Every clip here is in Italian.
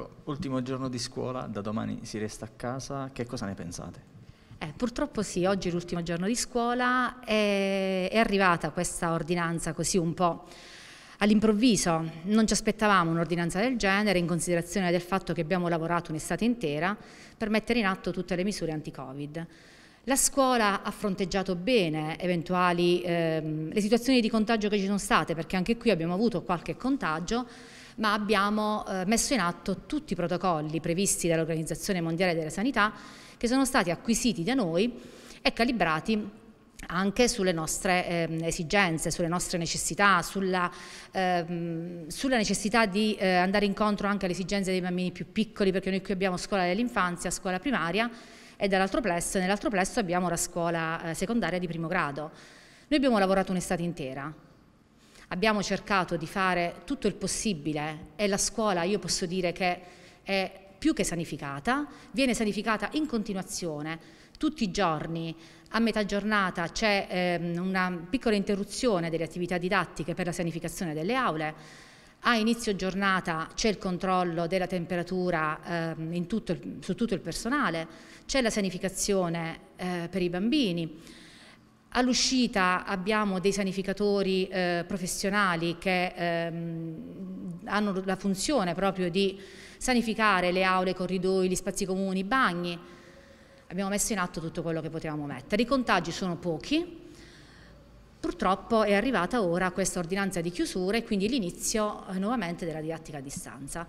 Ecco, ultimo giorno di scuola, da domani si resta a casa, che cosa ne pensate? Eh, purtroppo sì, oggi è l'ultimo giorno di scuola, è, è arrivata questa ordinanza così un po' all'improvviso, non ci aspettavamo un'ordinanza del genere in considerazione del fatto che abbiamo lavorato un'estate intera per mettere in atto tutte le misure anti-Covid. La scuola ha fronteggiato bene eventuali, ehm, le situazioni di contagio che ci sono state, perché anche qui abbiamo avuto qualche contagio, ma abbiamo eh, messo in atto tutti i protocolli previsti dall'Organizzazione Mondiale della Sanità che sono stati acquisiti da noi e calibrati anche sulle nostre eh, esigenze, sulle nostre necessità, sulla, ehm, sulla necessità di eh, andare incontro anche alle esigenze dei bambini più piccoli, perché noi qui abbiamo scuola dell'infanzia, scuola primaria e dall'altro plesso, nell'altro plesso abbiamo la scuola eh, secondaria di primo grado. Noi abbiamo lavorato un'estate intera, Abbiamo cercato di fare tutto il possibile eh, e la scuola io posso dire che è più che sanificata, viene sanificata in continuazione tutti i giorni. A metà giornata c'è ehm, una piccola interruzione delle attività didattiche per la sanificazione delle aule. A inizio giornata c'è il controllo della temperatura ehm, tutto su tutto il personale, c'è la sanificazione eh, per i bambini. All'uscita abbiamo dei sanificatori eh, professionali che ehm, hanno la funzione proprio di sanificare le aule, i corridoi, gli spazi comuni, i bagni. Abbiamo messo in atto tutto quello che potevamo mettere. I contagi sono pochi. Purtroppo è arrivata ora questa ordinanza di chiusura e quindi l'inizio eh, nuovamente della didattica a distanza.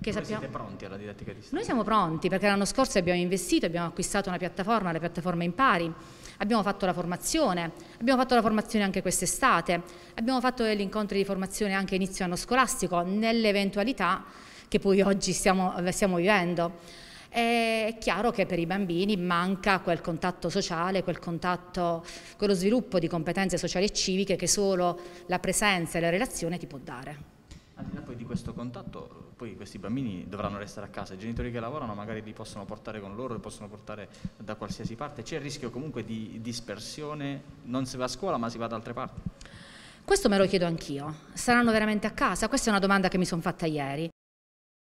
Che sappiamo... siete pronti alla didattica a distanza? Noi siamo pronti perché l'anno scorso abbiamo investito, abbiamo acquistato una piattaforma, la piattaforma Impari Abbiamo fatto la formazione, abbiamo fatto la formazione anche quest'estate, abbiamo fatto degli incontri di formazione anche inizio anno scolastico, nell'eventualità che poi oggi stiamo, eh, stiamo vivendo. È chiaro che per i bambini manca quel contatto sociale, quel contatto, quello sviluppo di competenze sociali e civiche che solo la presenza e la relazione ti può dare. Al di là poi di questo contatto, poi questi bambini dovranno restare a casa, i genitori che lavorano magari li possono portare con loro, li possono portare da qualsiasi parte, c'è il rischio comunque di dispersione, non si va a scuola ma si va da altre parti? Questo me lo chiedo anch'io, saranno veramente a casa? Questa è una domanda che mi sono fatta ieri.